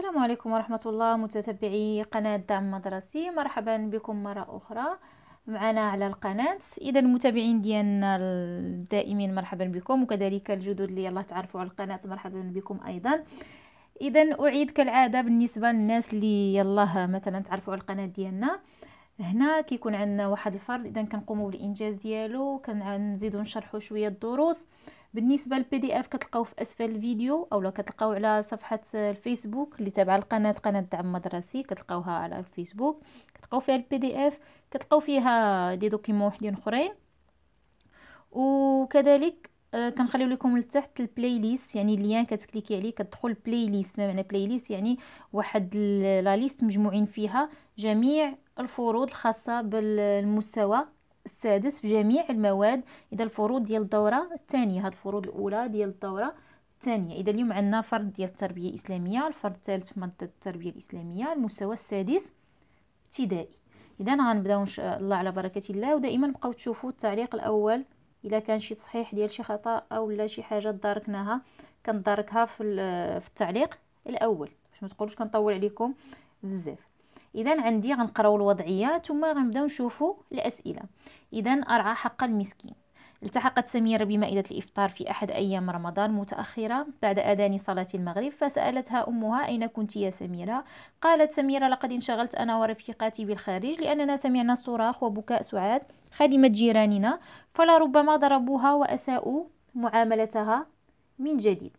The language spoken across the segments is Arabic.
السلام عليكم ورحمة الله متتبعي قناة دعم مدرسي مرحبا بكم مرة أخرى معنا على القناة إذا المتابعين ديالنا الدائمين مرحبا بكم وكذلك الجدد اللي الله تعرفوا على القناة مرحبا بكم أيضا إذا أعيد كالعادة بالنسبة للناس اللي يلاه مثلا تعرفوا على القناة ديالنا هنا كيكون عندنا واحد الفرد إذا كنقوموا بالإنجاز ديالو كنزيدو نشرحوا شوية الدروس بالنسبه للبي دي اف كتلقاوه في اسفل الفيديو اولا كتلقاوه على صفحه الفيسبوك اللي تابعه القناه قناه دعم مدرسي كتلقاوها على الفيسبوك كتلقاو فيها البي دي اف كتلقاو فيها دي دوكيمون وحدين اخرين وكذلك آه كنخليو لكم لتحت البلاي ليست يعني الليان كتكليكي عليه كتدخل بلاي ليست ما معنى بلاي ليست يعني واحد لا ليست مجموعين فيها جميع الفروض الخاصه بالمستوى السادس في جميع المواد اذا الفروض ديال الدوره الثانيه هاد الفروض الاولى ديال الدوره الثانيه اذا اليوم عندنا فرد ديال التربيه الاسلاميه الفرد الثالث في ماده التربيه الاسلاميه المستوى السادس ابتدائي اذا غنبداو ش... الله على بركه الله ودائما بقاو تشوفوا التعليق الاول الا كان شي تصحيح ديال شي خطا اولا شي حاجه تداركناها كنداركها في التعليق الاول باش ما تقولوش كنطول عليكم بزاف اذا عندي غنقراو الوضعيه ثم غنبداو نشوفوا الاسئله اذا ارعى حق المسكين التحقت سميرة بمائدة الإفطار في أحد أيام رمضان متأخرة بعد أذان صلاة المغرب فسألتها أمها أين كنت يا سميرة؟ قالت سميرة لقد انشغلت أنا ورفيقاتي بالخارج لأننا سمعنا صراخ وبكاء سعاد خادمة جيراننا فلربما ضربوها وأساءوا معاملتها من جديد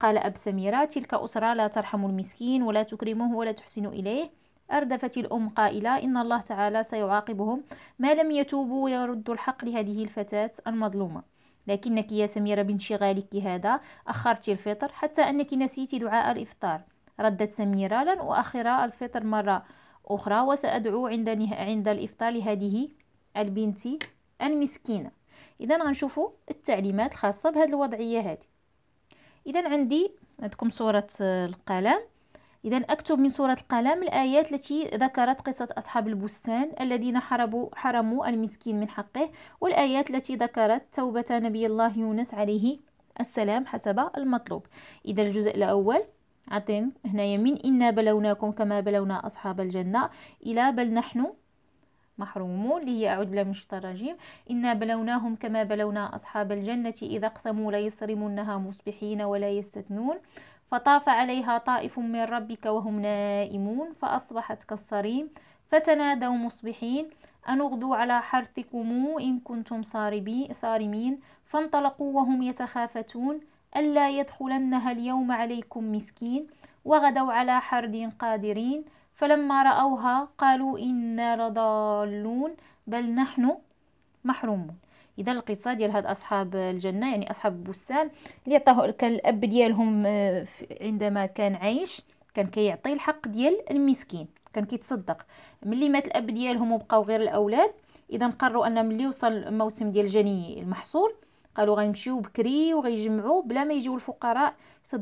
قال أب سميرة تلك أسرة لا ترحم المسكين ولا تكرمه ولا تحسن إليه أردفت الأم قائلة إن الله تعالى سيعاقبهم ما لم يتوبوا ويرد الحق لهذه الفتاة المظلومة لكنك يا سميرة بانشغالك هذا أخرت الفطر حتى أنك نسيت دعاء الإفطار ردت سميرة لن أؤخر الفطر مرة أخرى وسأدعو عند عند الإفطار لهذه البنت المسكينة إذا غنشوفوا التعليمات الخاصة بهذه الوضعية هذه إذا عندي عندكم صورة القلم إذا أكتب من سورة القلم الآيات التي ذكرت قصة أصحاب البستان الذين حربوا حرموا المسكين من حقه والآيات التي ذكرت توبة نبي الله يونس عليه السلام حسب المطلوب إذا الجزء الأول عطين هنا من إنا بلوناكم كما بلونا أصحاب الجنة إلى بل نحن محرومون اللي هي أعوذ بالله من الشيطان الرجيم إنا بلوناهم كما بلونا أصحاب الجنة إذا اقسموا ليصرمنها مصبحين ولا يستثنون فطاف عليها طائف من ربك وهم نائمون فأصبحت كالصريم فتنادوا مصبحين أن اغدوا على حرثكم إن كنتم صارمين فانطلقوا وهم يتخافتون ألا يدخلنها اليوم عليكم مسكين وغدوا على حرد قادرين فلما رأوها قالوا إنا لضالون بل نحن محرومون اذا القصه ديال هاد اصحاب الجنه يعني اصحاب البستان اللي عطاه كان الاب ديالهم آه، عندما كان عايش كان كيعطي كي الحق ديال المسكين كان كيتصدق ملي مات الاب ديالهم وبقاو غير الاولاد اذا قرروا ان ملي وصل الموسم ديال الجني المحصول قالوا غنمشيو بكري وغيجمعوا بلا ما يجيو الفقراء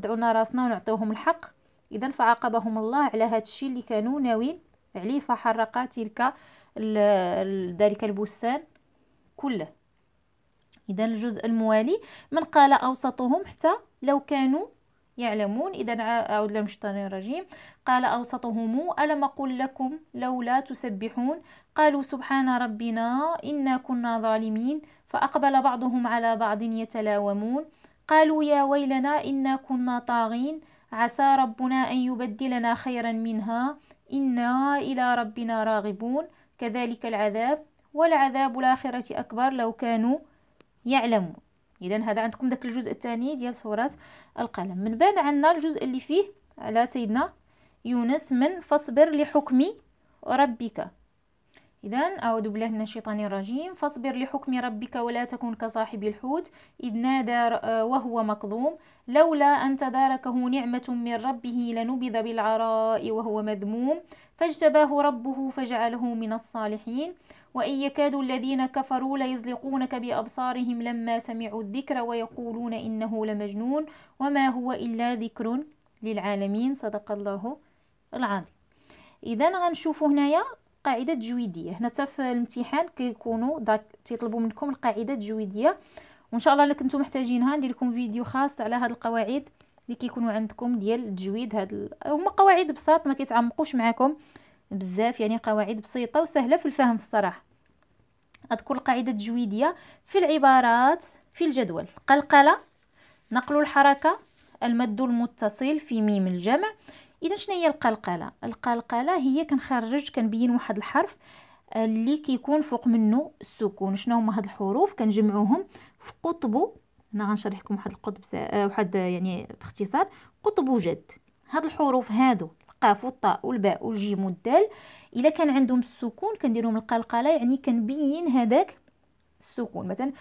لنا راسنا ونعطيوهم الحق اذا فعاقبهم الله على هذا الشيء اللي كانوا ناويين عليه فحرق تلك ذلك البستان كله إذا الجزء الموالي من قال أوسطهم حتى لو كانوا يعلمون إذا أعود لهم الشيطان الرجيم قال أوسطهم ألم أقل لكم لولا تسبحون قالوا سبحان ربنا إنا كنا ظالمين فأقبل بعضهم على بعض يتلاومون قالوا يا ويلنا إنا كنا طاغين عسى ربنا أن يبدلنا خيرا منها إنا إلى ربنا راغبون كذلك العذاب والعذاب الآخرة أكبر لو كانوا يعلمون اذا هذا عندكم داك الجزء الثاني ديال سوره القلم من بعد عندنا الجزء اللي فيه على سيدنا يونس من فاصبر لحكم ربك إذا أعوذ بالله من الشيطان الرجيم فاصبر لحكم ربك ولا تكن كصاحب الحوت إذ نادى آه، وهو مكظوم لولا أن تداركه نعمة من ربه لنبذ بالعراء وهو مذموم فاجتباه ربه فجعله من الصالحين وإن يكاد الذين كفروا ليزلقونك بأبصارهم لما سمعوا الذكر ويقولون إنه لمجنون وما هو إلا ذكر للعالمين صدق الله العظيم إذا غنشوفوا هنايا قاعدة جويدية هنا حتى في الامتحان كيكونوا تطلبوا منكم القاعدة التجويدية وان شاء الله لكنتم محتاجينها ندير لكم فيديو خاص على هذه القواعد اللي كيكونوا عندكم ديال التجويد هاد هما قواعد بساط ما كيتعمقوش معاكم بزاف يعني قواعد بسيطه وسهله في الفهم الصراحه اذكر القاعده التجويديه في العبارات في الجدول قلقله نقل الحركه المد المتصل في ميم الجمع اذا شنو هي القلقله القلقله هي كنخرج كنبين واحد الحرف آه، اللي كيكون فوق منه السكون شنو هما هاد الحروف كنجمعوهم في قطبه هنا غنشرح لكم واحد القطب آه، واحد آه، يعني باختصار قطب وجد هاد الحروف هادو القاف والطاء والباء والجيم والدال الا كان عندهم السكون كنديرهم القلقله يعني كنبين هذاك السكون مثلا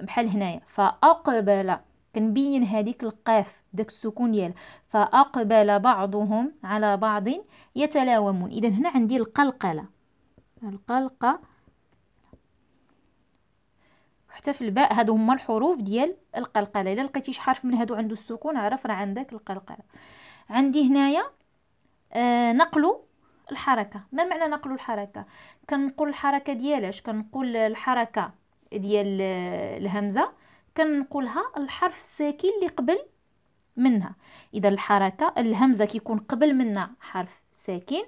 بحال هنايا فاقبل كنبين هذيك القاف داك السكون ديالها فاقبل بعضهم على بعض يتلاومون اذا هنا عندي القلقله القلقله حتى في الباء هادو هما الحروف ديال القلقله الا لقيتي شي حرف من هادو عنده السكون عرف راه عندك القلقله عندي هنايا آه نقلو الحركه ما معنى نقلو الحركه كنقول الحركه ديالاش كنقول الحركه ديال آه، الهمزه كنقولها الحرف الساكن اللي قبل منها اذا الحركه الهمزه كيكون قبل منها حرف ساكن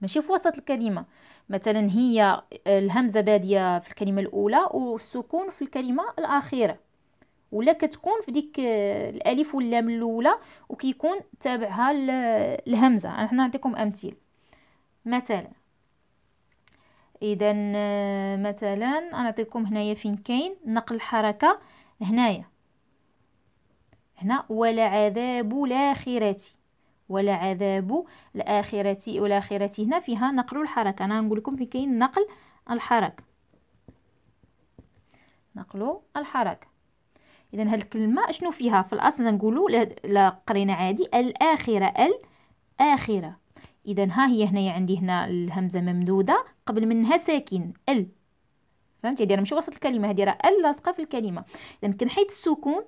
ماشي في وسط الكلمة مثلا هي الهمزة بادية في الكلمة الأولى والسكون في الكلمة الأخيرة ولا كتكون في ديك الالف واللام الاولى وكيكون تابعها الهمزه حنا نعطيكم امثله مثلا اذا مثلا نعطيكم هنايا فين كاين نقل الحركه هنايا هنا ولا عذاب الاخره ولعذاب الآخرة والآخرة هنا فيها نقل الحركة أنا نقول لكم في كاين نقل الحركة نقل الحركة إذا هاد الكلمة شنو فيها في الأصل نقولوا لا قرينا عادي الآخرة الآخرة إذا ها هي هنايا عندي هنا الهمزة ممدودة قبل منها ساكن ال فهمتي راه ماشي وسط الكلمه هادي راه ال لاصقه في الكلمه اذا كنحيد السكون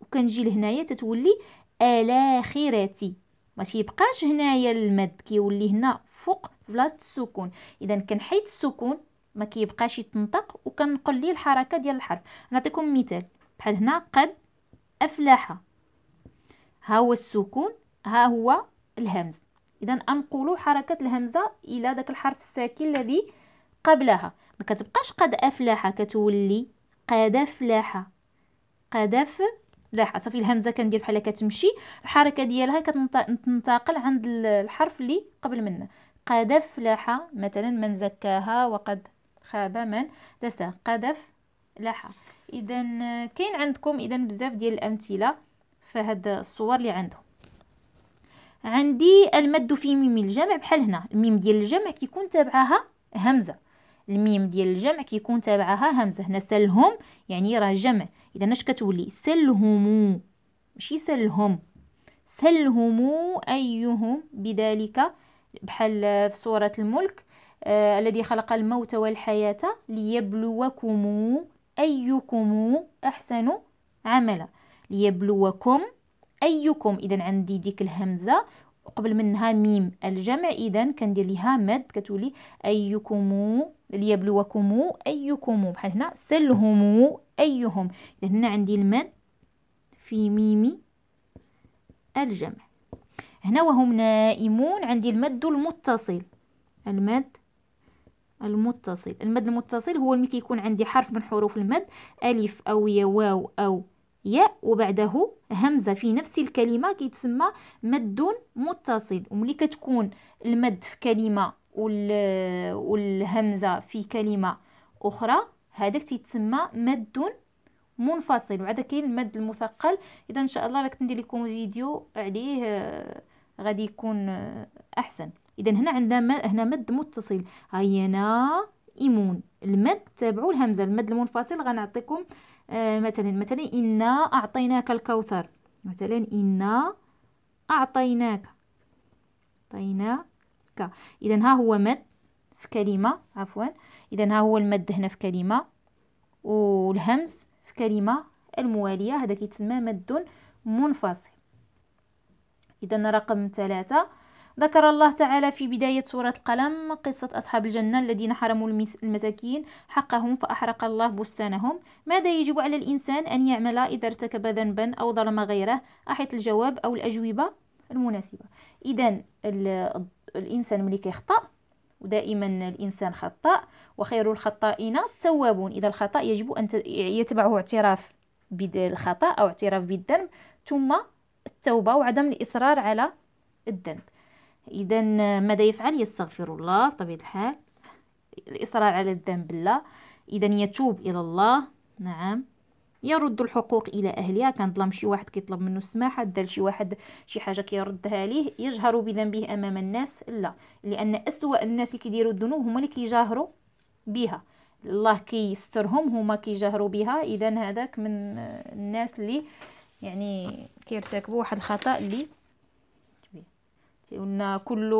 وكنجي لهنايا تتولي الاخرتي ما تيبقاش هنايا المد كيولي هنا فوق بلاصه السكون اذا كنحيد السكون ما كيبقاش يتنطق وكنقل ليه الحركه ديال الحرف نعطيكم مثال بحال هنا قد افلح ها هو السكون ها هو الهمز اذا انقلوا حركه الهمزه الى داك الحرف الساكن الذي قبلها ما كتبقاش قد افلح كتولي قد افلح قد افلح لاحظ صافي الهمزه كندير بحال كتمشي الحركه ديالها كتنتقل عند الحرف اللي قبل منه قد افلح مثلا من زكاها وقد خاب من دساها قد افلح اذا كاين عندكم اذا بزاف ديال الامثله في هاد الصور اللي عندهم عندي المد في ميم الجمع بحال هنا الميم ديال الجمع كيكون تابعها همزه الميم ديال الجمع كيكون تابعها همزه هنا سلهم يعني راه جمع اذا اش كتولي سلهم ماشي سلهم سلهم ايهم بذلك بحال في سوره الملك آه الذي خلق الموت والحياه ليبلوكم ايكم احسن عملا ليبلوكم ايكم اذا عندي ديك الهمزه قبل منها ميم الجمع اذا كندير ليها مد كتولي ايكم ليبلوكم أيكم بحال هنا سلهم أيهم هنا عندي المن في ميم الجمع هنا وهم نائمون عندي المد المتصل المد المتصل المد المتصل هو ملي كيكون عندي حرف من حروف المد ألف أو يا واو أو ياء وبعده همزة في نفس الكلمة كيتسمى مد متصل وملي كتكون المد في كلمة والهمزه في كلمه اخرى هذاك تيتسمى مد منفصل وعاد كاين المد المثقل اذا ان شاء الله لك ندير لكم فيديو عليه آه، غادي يكون آه، احسن اذا هنا عندنا هنا مد متصل نا ايمون المد تابعوا الهمزه المد المنفصل غنعطيكم آه، مثلا مثلا انا اعطيناك الكوثر مثلا انا اعطيناك اعطيناك مكة إذا ها هو مد في كلمة عفوا إذا ها هو المد هنا في كلمة والهمز في كلمة الموالية هذا كيتسمى مد منفصل إذا رقم ثلاثة ذكر الله تعالى في بداية سورة القلم قصة أصحاب الجنة الذين حرموا المساكين حقهم فأحرق الله بستانهم ماذا يجب على الإنسان أن يعمل إذا ارتكب ذنبا أو ظلم غيره أحيط الجواب أو الأجوبة المناسبة إذا الانسان ملي كيخطا ودائما الانسان خطاء وخير الخطائين التوابون اذا الخطا يجب ان يتبعه اعتراف بالخطا او اعتراف بالذنب ثم التوبه وعدم الاصرار على الذنب اذا ماذا يفعل يستغفر الله بطبيعه الحال الاصرار على الذنب لا اذا يتوب الى الله نعم يرد الحقوق الى اهلها كنظلم شي واحد كيطلب منه السماحه دار شي واحد شي حاجه كيردها ليه يجهر بذنبه امام الناس لا لان اسوا الناس اللي كيديروا الذنوب هما اللي كيجاهروا بها الله كيسترهم هما كيجاهروا بها اذا هذاك من الناس اللي يعني كيرتكبوا واحد الخطا اللي قلنا كل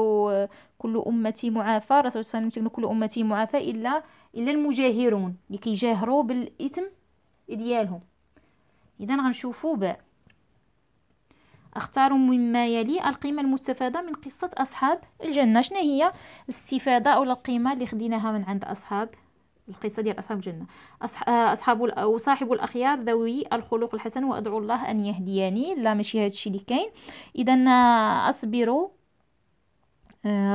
كل امتي معافى الرسول صلى الله عليه وسلم كل امتي معافى الا الا المجاهرون اللي كيجاهروا بالاثم ديالهم اذا غنشوفوا باء اختاروا مما يلي القيمه المستفاده من قصه اصحاب الجنه شنو هي الاستفاده او القيمه اللي خديناها من عند اصحاب القصه ديال اصحاب الجنه آه، اصحاب او صاحب الاخيار ذوي الخلق الحسن وادعو الله ان يهديني لا ماشي هادشي اللي كاين اذا آه، اصبروا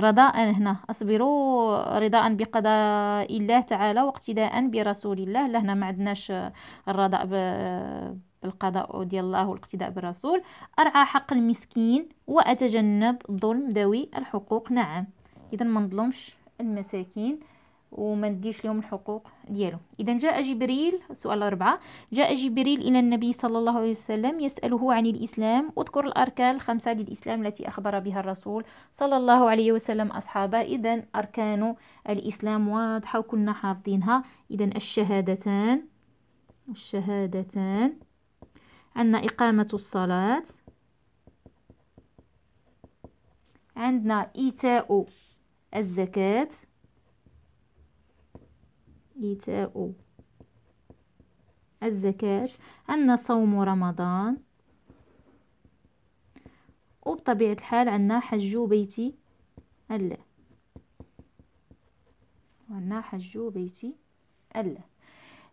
رضاء هنا اصبروا رضاء بقضاء الله تعالى واقتداء برسول الله لا هنا ما عندناش الرضاء بالقضاء ديال الله والاقتداء بالرسول ارعى حق المسكين واتجنب ظلم ذوي الحقوق نعم اذا ما نظلمش المساكين وما نديش لهم الحقوق ديالهم اذا جاء جبريل سؤال أربعة جاء جبريل الى النبي صلى الله عليه وسلم يساله عن الاسلام اذكر الاركان الخمسه للاسلام التي اخبر بها الرسول صلى الله عليه وسلم اصحابه اذا اركان الاسلام واضحه وكنا حافظينها اذا الشهادتان الشهادتان عندنا اقامه الصلاه عندنا ايتاء الزكاه إيتاء الزكاة عندنا صوم رمضان وبطبيعة الحال عندنا حج بيتي الله وعندنا حج بيتي الله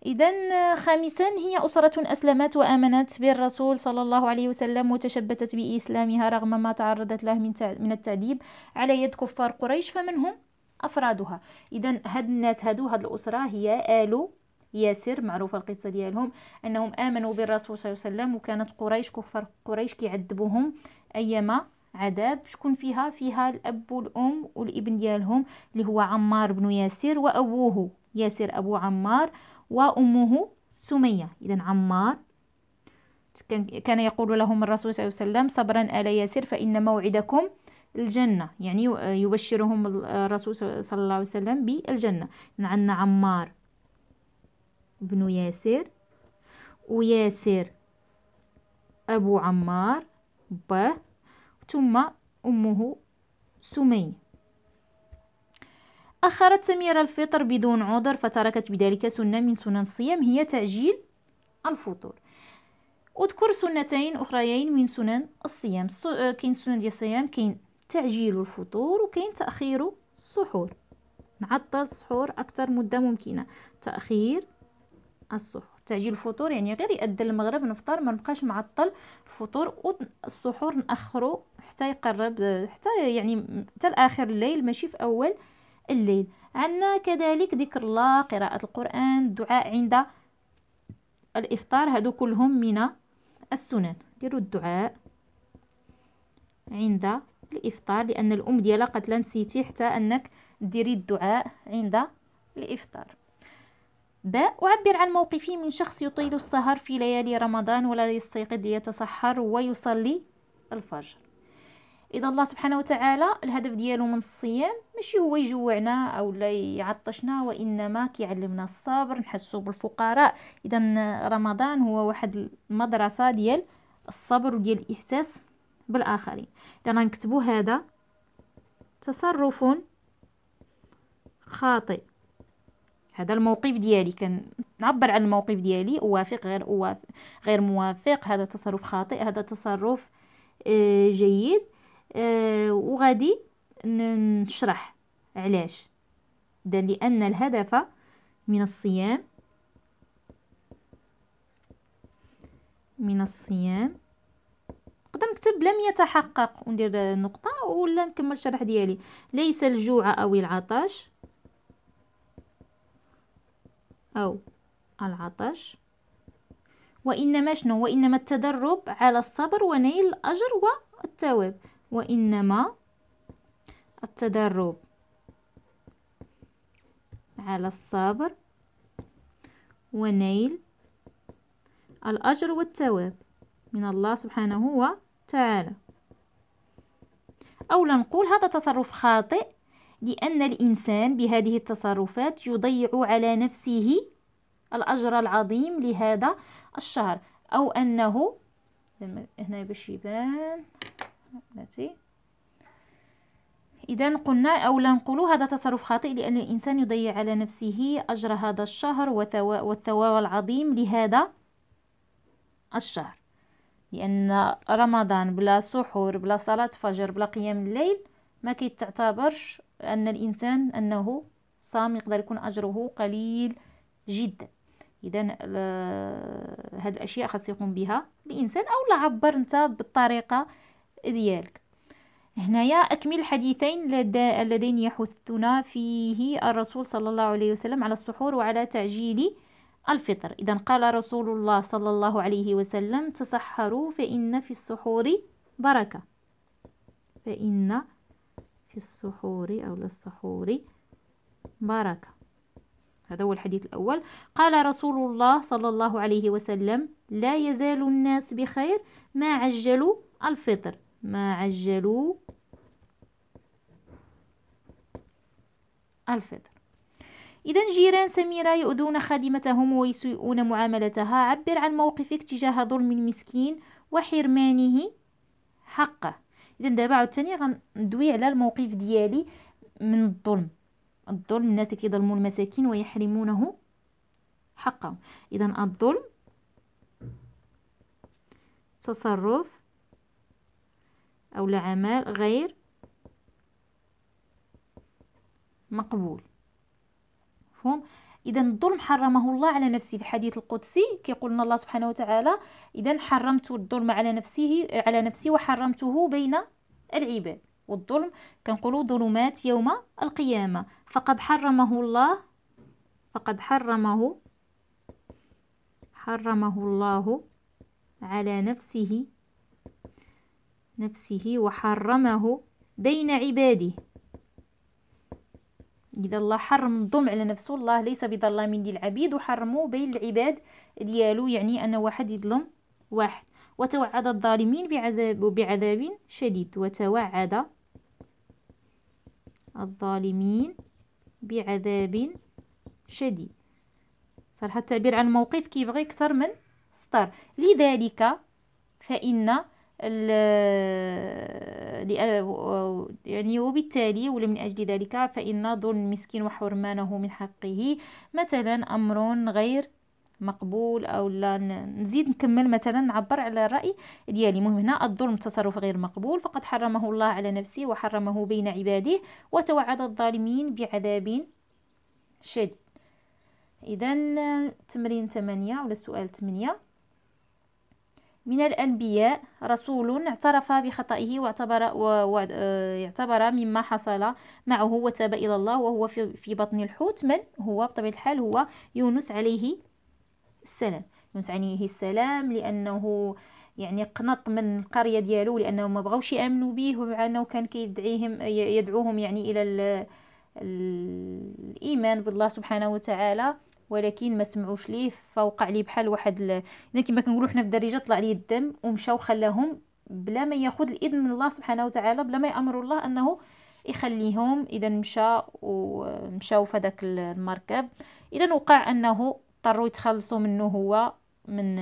إذا خامسا هي أسرة أسلمت وآمنت بالرسول صلى الله عليه وسلم وتشبتت بإسلامها رغم ما تعرضت له من التعذيب على يد كفار قريش فمنهم أفرادها إذا هاد الناس هادو هاد الأسرة هي آل ياسر معروفه القصه ديالهم انهم امنوا بالرسول صلى الله عليه وسلم وكانت قريش كفر قريش كيعذبوهم ايما عذاب شكون فيها فيها الاب والام والابن ديالهم اللي هو عمار بن ياسر وابوه ياسر ابو عمار وامه سميه اذا عمار كان يقول لهم الرسول صلى الله عليه وسلم صبرا ال ياسر فان موعدكم الجنة يعني آه، يبشرهم آه، الرسول صلى الله عليه وسلم بالجنة عندنا عمار بن ياسر وياسر أبو عمار به ثم أمه سمية أخرت سميرة الفطر بدون عذر فتركت بذلك سنة من سنن الصيام هي تأجيل الفطور أذكر سنتين أخريين من سنن الصيام آه، كاين سنة ديال الصيام كاين تعجيل الفطور وكاين تاخير السحور نعطل السحور اكثر مده ممكنه تاخير السحور تعجيل الفطور يعني غير يأدى المغرب نفطر ما نبقاش معطل الفطور والسحور نأخره حتى يقرب حتى يعني حتى لاخر الليل ماشي في اول الليل عندنا كذلك ذكر الله قراءة القرآن الدعاء عند الإفطار هادو كلهم من السنن ديروا الدعاء عند الافطار لان الام ديالها قد لا نسيتي حتى انك ديري الدعاء عند الافطار باء أعبر عن موقفي من شخص يطيل السهر في ليالي رمضان ولا يستيقظ ليتسحر ويصلي الفجر إذا الله سبحانه وتعالى الهدف ديالو من الصيام ماشي هو يجوعنا أو لا يعطشنا وإنما كيعلمنا الصبر نحسو بالفقراء إذا رمضان هو واحد المدرسة ديال الصبر وديال الإحساس بالآخرين يعني إذا غنكتبو هذا تصرف خاطئ هذا الموقف ديالي كنعبر عن الموقف ديالي اوافق غير أوافق غير موافق هذا تصرف خاطئ هذا تصرف آه، جيد آه، وغادي نشرح علاش ده لان الهدف من الصيام من الصيام نقدر نكتب لم يتحقق وندير نقطة ولا نكمل الشرح ديالي ليس الجوع أو العطش أو العطش وإنما شنو وإنما التدرب على الصبر ونيل الأجر والثواب وإنما التدرب على الصبر ونيل الأجر والثواب من الله سبحانه وتعالى أو نقول هذا تصرف خاطئ لأن الإنسان بهذه التصرفات يضيع على نفسه الأجر العظيم لهذا الشهر أو أنه هنا باش يبان إذا قلنا أو لا نقول هذا تصرف خاطئ لأن الإنسان يضيع على نفسه أجر هذا الشهر والثواب العظيم لهذا الشهر لان رمضان بلا سحور بلا صلاه فجر بلا قيام الليل ما كيتعتبرش ان الانسان انه صام يقدر يكون اجره قليل جدا اذا هاد الاشياء خاص يقوم بها الانسان او لا عبر انت بالطريقه ديالك هنايا اكمل الحديثين اللذين يحثنا فيه الرسول صلى الله عليه وسلم على السحور وعلى تعجيل الفطر إذا قال رسول الله صلى الله عليه وسلم تسحروا فإن في السحور بركة فإن في السحور أو للسحور بركة هذا هو الحديث الأول قال رسول الله صلى الله عليه وسلم لا يزال الناس بخير ما عجلوا الفطر ما عجلوا الفطر إذا جيران سميرة يؤذون خادمتهم ويسيئون معاملتها عبر عن موقفك تجاه ظلم المسكين وحرمانه حقه إذا دابا عاوتاني غندوي على الموقف ديالي من الظلم الظلم الناس كيظلموا المساكين ويحرمونه حقه إذا الظلم تصرف أو لعمل غير مقبول مفهوم اذا الظلم حرمه الله على نفسه في الحديث القدسي كيقول الله سبحانه وتعالى اذا حرمت الظلم على نفسه على نفسي وحرمته بين العباد والظلم كنقولوا ظلمات يوم القيامه فقد حرمه الله فقد حرمه حرمه الله على نفسه نفسه وحرمه بين عباده اذا الله حرم الظلم على نفسه الله ليس بظلام للعبيد وحرمه بين العباد ديالو يعني ان واحد يظلم واحد وتوعد الظالمين بعذاب بعذاب شديد وتوعد الظالمين بعذاب شديد صراحه التعبير عن الموقف كيبغي اكثر من سطر لذلك فان يعني وبالتالي ولمن أجل ذلك فإن ظلم المسكين وحرمانه من حقه مثلا أمر غير مقبول او لا نزيد نكمل مثلا نعبر على الراي ديالي مهم هنا الظلم تصرف غير مقبول فقد حرمه الله على نفسه وحرمه بين عباده وتوعد الظالمين بعذاب شديد اذا تمرين 8 ولا سؤال 8 من الأنبياء رسول اعترف بخطئه واعتبر ويعتبر آه، مما حصل معه وتاب إلى الله وهو في بطن الحوت من هو بطبيعة الحال هو يونس عليه السلام يونس عليه السلام لأنه يعني قنط من القرية ديالو لأنه ما بغاوش يأمنوا به ومع أنه كان كيدعيهم يدعوهم يعني إلى الإيمان بالله سبحانه وتعالى ولكن ما سمعوش ليه فوقع ليه بحال واحد ل... اذا كما كنقولوا حنا في الدارجه طلع ليه الدم ومشى وخلاهم بلا ما ياخذ الاذن من الله سبحانه وتعالى بلا ما يامر الله انه يخليهم اذا مشى ومشاو في هذاك المركب اذا وقع انه اضطروا يتخلصوا منه هو من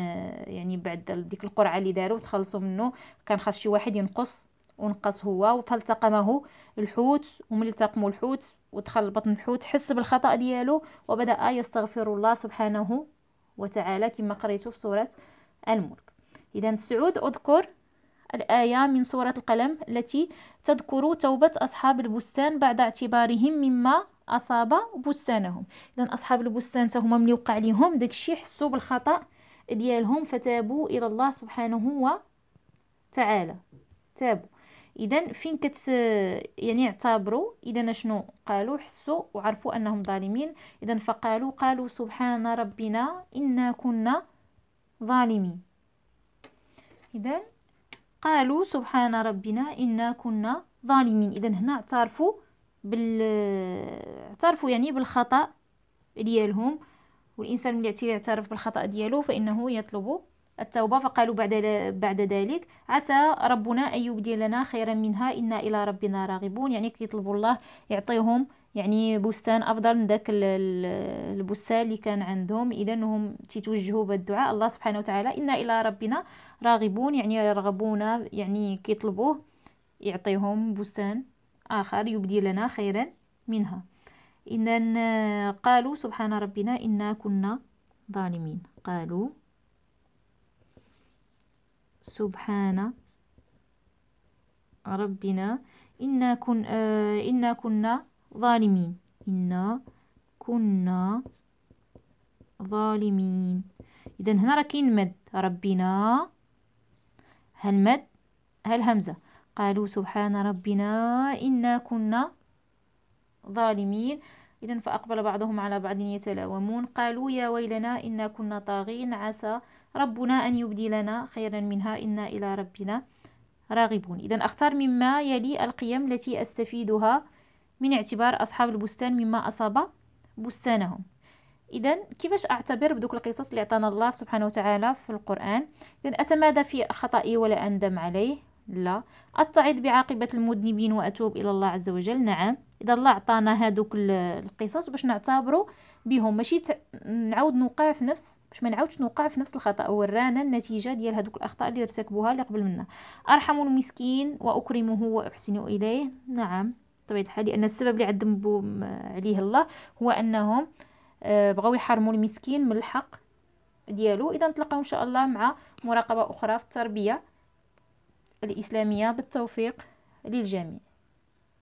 يعني بعد ديك القرعه اللي داروا تخلصوا منه كان خاص شي واحد ينقص ونقص هو فالتقمه الحوت وملي التقموا الحوت ودخل البطن الحوت حس بالخطأ ديالو وبدأ يستغفر الله سبحانه وتعالى كما قريته في سورة الملك إذا سعود أذكر الآية من سورة القلم التي تذكر توبة أصحاب البستان بعد اعتبارهم مما أصاب بستانهم إذا أصحاب البستان تهما من يوقع لهم داكشي حسوا بالخطأ ديالهم فتابوا إلى الله سبحانه وتعالى تابوا اذا فين كت يعني اعتبروا اذا شنو قالوا حسوا وعرفوا انهم ظالمين اذا فقالوا قالوا سبحان ربنا انا كنا ظالمين اذا قالوا سبحان ربنا انا كنا ظالمين اذا هنا اعترفوا بال اعترفوا يعني بالخطا ديالهم والانسان ملي يعترف بالخطا ديالو فانه يطلب التوبة فقالوا بعد, بعد ذلك عسى ربنا أن يبدي لنا خيرا منها إنا إلى ربنا راغبون يعني كيطلبوا الله يعطيهم يعني بستان أفضل من ذاك البستان اللي كان عندهم إذا هم تيتوجهوا بالدعاء الله سبحانه وتعالى إنا إلى ربنا راغبون يعني يرغبون يعني كيطلبوه يعطيهم بستان آخر يبدي لنا خيرا منها إذا قالوا سبحان ربنا إنا كنا ظالمين قالوا سبحان ربنا إنا, كن آه، إنا كنا ظالمين إنا كنا ظالمين إذا هنا راه كاين مد ربنا هالمد هالهمزة قالوا سبحان ربنا إنا كنا ظالمين إذا فأقبل بعضهم على بعض يتلاومون قالوا يا ويلنا إنا كنا طاغين عسى ربنا أن يبدي لنا خيرا منها إنا إلى ربنا راغبون إذا أختار مما يلي القيم التي أستفيدها من اعتبار أصحاب البستان مما أصاب بستانهم إذا كيفاش أعتبر بدوك القصص اللي عطانا الله سبحانه وتعالى في القرآن إذا أتمادى في خطئي ولا أندم عليه لا أتعظ بعاقبة المذنبين وأتوب إلى الله عز وجل نعم إذا الله عطانا هادوك القصص باش نعتبروا بهم ماشي نعاود نوقع في نفس باش ما نعاودش نوقع في نفس الخطا ورانا النتيجه ديال هذوك الاخطاء اللي ارتكبوها اللي قبل منا ارحم المسكين واكرمه واحسن اليه نعم بطبيعه الحال لان السبب اللي عدم عليه الله هو انهم آه، بغاو يحرموا المسكين من الحق ديالو اذا نتلاقاو ان شاء الله مع مراقبه اخرى في التربيه الاسلاميه بالتوفيق للجميع